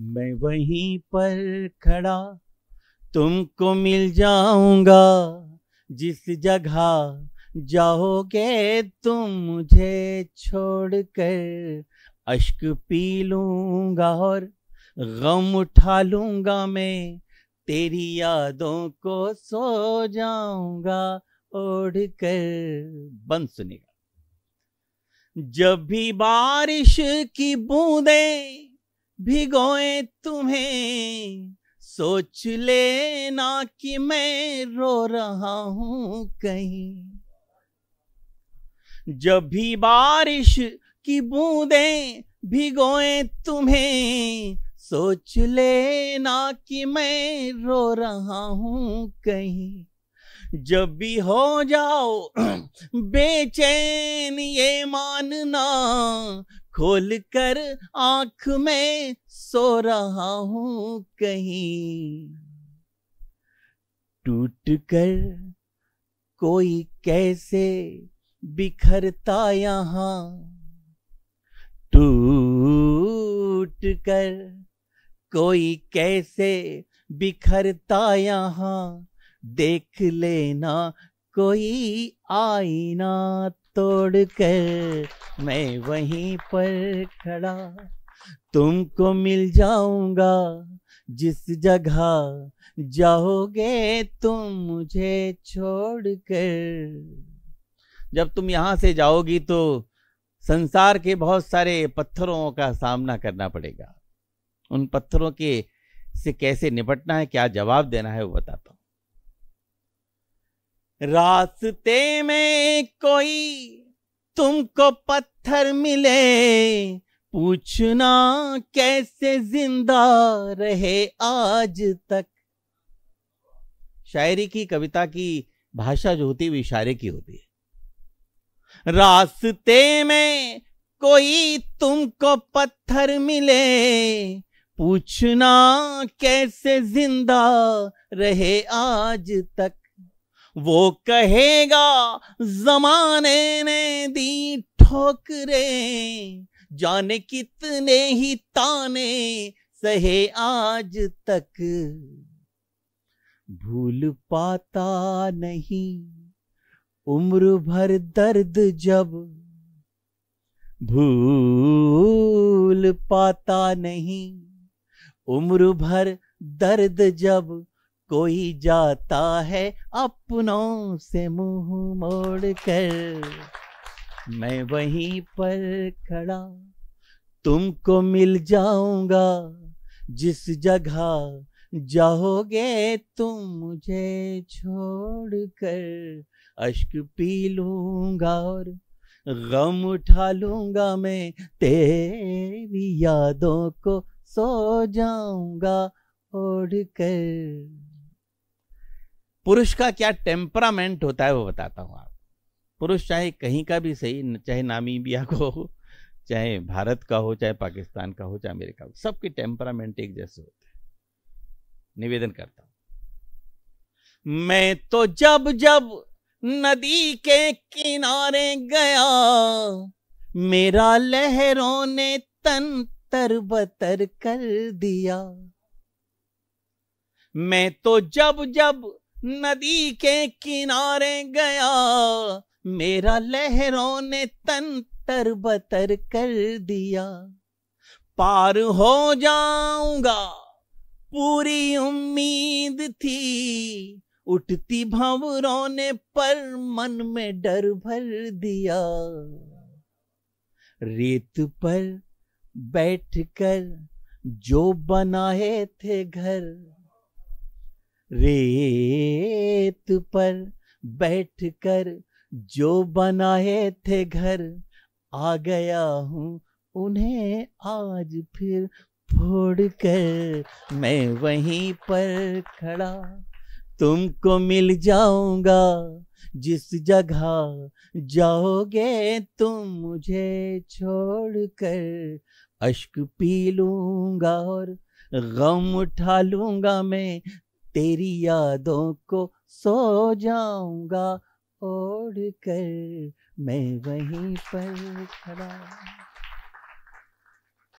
मैं वहीं पर खड़ा तुमको मिल जाऊंगा जिस जगह जाओगे तुम मुझे छोड़कर अश्क पी लूंगा और गम उठा लूंगा मैं तेरी यादों को सो जाऊंगा ओढ़ कर बन सुनेगा जब भी बारिश की बूंदें भिगोए तुम्हें सोच लेना कि मैं रो रहा हूं कहीं जब भी बारिश की बूंदें भिगोए तुम्हें सोच लेना कि मैं रो रहा हूं कहीं जब भी हो जाओ बेचैन ये मानना खोल कर आंख में सो रहा हूं कहीं टूट कर कोई कैसे बिखरता यहां टूट कर कोई कैसे बिखरता यहां देख लेना कोई आईना तोड़ कर मैं वहीं पर खड़ा तुमको मिल जाऊंगा जिस जगह जाओगे तुम मुझे छोड़ कर जब तुम यहाँ से जाओगी तो संसार के बहुत सारे पत्थरों का सामना करना पड़ेगा उन पत्थरों के से कैसे निपटना है क्या जवाब देना है वो बताता हूँ रास्ते में कोई तुमको पत्थर मिले पूछना कैसे जिंदा रहे आज तक शायरी की कविता की भाषा जो होती है इशारे की होती है रास्ते में कोई तुमको पत्थर मिले पूछना कैसे जिंदा रहे आज तक वो कहेगा जमाने ने दी ठोकरे जाने कितने ही ताने सहे आज तक भूल पाता नहीं उम्र भर दर्द जब भूल पाता नहीं उम्र भर दर्द जब कोई जाता है अपनों से मुंह मोड़ कर मैं वहीं पर खड़ा तुमको मिल जाऊंगा जिस जगह जाओगे तुम मुझे छोड़ कर अश्क पी लूंगा और गम उठा लूंगा मैं तेरी यादों को सो जाऊंगा ओढ़ कर पुरुष का क्या टेम्परामेंट होता है वो बताता हूँ आप पुरुष चाहे कहीं का भी सही चाहे नामीबिया को हो चाहे भारत का हो चाहे पाकिस्तान का हो चाहे अमेरिका हो सबके टेम्परामेंट एक जैसे होते हैं निवेदन करता हूं मैं तो जब जब नदी के किनारे गया मेरा लहरों ने तन तर बतर कर दिया मैं तो जब जब नदी के किनारे गया मेरा लहरों ने तन तर बतर कर दिया पार हो जाऊंगा पूरी उम्मीद थी उठती भंवरों ने पर मन में डर भर दिया रेत पर बैठकर जो बनाए थे घर रेत पर बैठकर जो बनाए थे घर आ गया हूँ उन्हें आज फिर फोड़ कर मैं वहीं पर खड़ा तुमको मिल जाऊंगा जिस जगह जाओगे तुम मुझे छोड़ कर अश्क पी लूंगा और गम उठा लूंगा मैं तेरी यादों को सो जाऊंगा ओढ़ कर मैं वहीं पर खड़ा